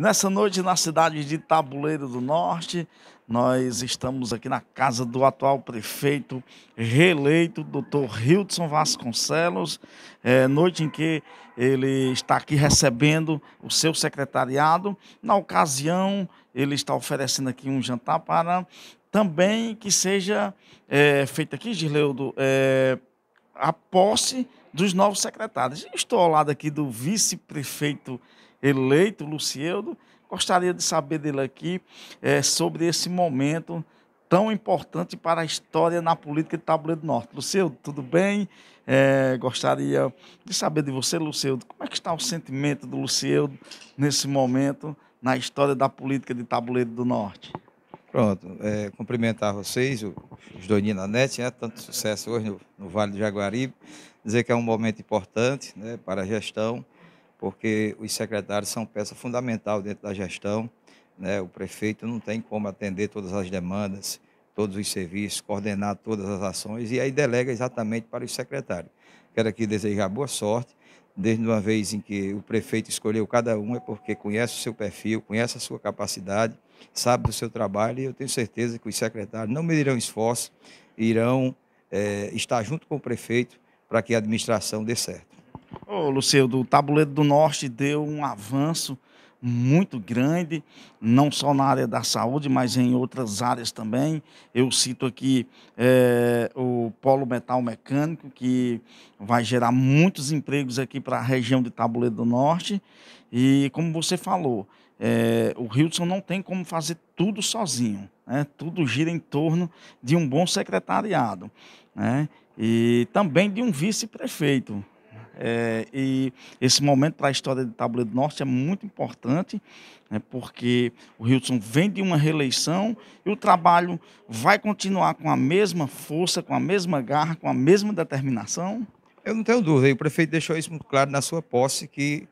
Nessa noite, na cidade de Tabuleiro do Norte, nós estamos aqui na casa do atual prefeito reeleito, doutor Hildson Vasconcelos, é, noite em que ele está aqui recebendo o seu secretariado. Na ocasião, ele está oferecendo aqui um jantar para também que seja é, feita aqui, Gileudo, é, a posse dos novos secretários. Estou ao lado aqui do vice-prefeito eleito, Lucieldo. Gostaria de saber dele aqui é, sobre esse momento tão importante para a história na política de Tabuleiro do Norte. Lucieldo, tudo bem? É, gostaria de saber de você, Lucieldo, como é que está o sentimento do Lucieldo nesse momento na história da política de Tabuleiro do Norte? Pronto, é, cumprimentar vocês, os Doni da NET, né, tanto sucesso hoje no, no Vale do Jaguaribe, dizer que é um momento importante né, para a gestão, porque os secretários são peça fundamental dentro da gestão. Né? O prefeito não tem como atender todas as demandas, todos os serviços, coordenar todas as ações, e aí delega exatamente para os secretários. Quero aqui desejar boa sorte, desde uma vez em que o prefeito escolheu cada um, é porque conhece o seu perfil, conhece a sua capacidade, sabe do seu trabalho, e eu tenho certeza que os secretários não medirão esforço, irão é, estar junto com o prefeito para que a administração dê certo. Ô, Lucildo, o Tabuleiro do Norte deu um avanço muito grande, não só na área da saúde, mas em outras áreas também. Eu cito aqui é, o polo metal mecânico, que vai gerar muitos empregos aqui para a região de Tabuleiro do Norte. E como você falou, é, o Hildson não tem como fazer tudo sozinho. Né? Tudo gira em torno de um bom secretariado né? e também de um vice-prefeito. É, e esse momento para a história de Tabuleiro do Norte é muito importante, né, porque o Hilton vem de uma reeleição e o trabalho vai continuar com a mesma força, com a mesma garra, com a mesma determinação? Eu não tenho dúvida. E o prefeito deixou isso muito claro na sua posse, que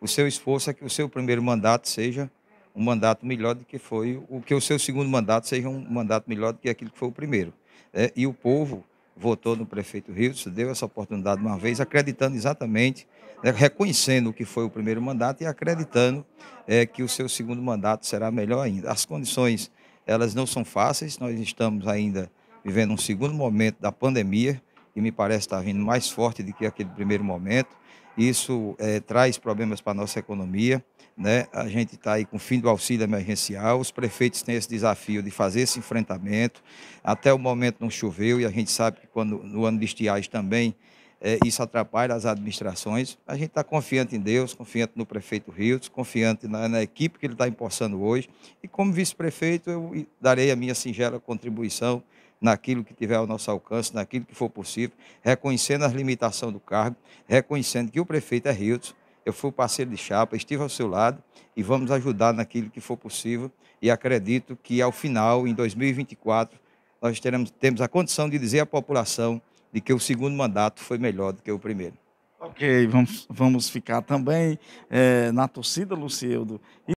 o seu esforço é que o seu primeiro mandato seja um mandato melhor do que foi, o que o seu segundo mandato seja um mandato melhor do que aquilo que foi o primeiro. É, e o povo votou no prefeito Rios deu essa oportunidade uma vez, acreditando exatamente, né, reconhecendo o que foi o primeiro mandato e acreditando é, que o seu segundo mandato será melhor ainda. As condições, elas não são fáceis, nós estamos ainda vivendo um segundo momento da pandemia, que me parece estar vindo mais forte do que aquele primeiro momento. Isso é, traz problemas para a nossa economia. Né? A gente está aí com o fim do auxílio emergencial, os prefeitos têm esse desafio de fazer esse enfrentamento. Até o momento não choveu e a gente sabe que quando no ano de estiagem também é, isso atrapalha as administrações. A gente está confiante em Deus, confiante no prefeito Rios, confiante na, na, equipe que ele está impulsando hoje. E como vice-prefeito, eu darei a minha singela contribuição naquilo que tiver ao nosso alcance, naquilo que for possível, reconhecendo as limitações do cargo, reconhecendo que o prefeito é Hilton, eu fui parceiro de chapa, estive ao seu lado e vamos ajudar naquilo que for possível. E acredito que ao final, em 2024, nós teremos, temos a condição de dizer à população de que o segundo mandato foi melhor do que o primeiro. Ok, vamos, vamos ficar também é, na torcida, Lucildo.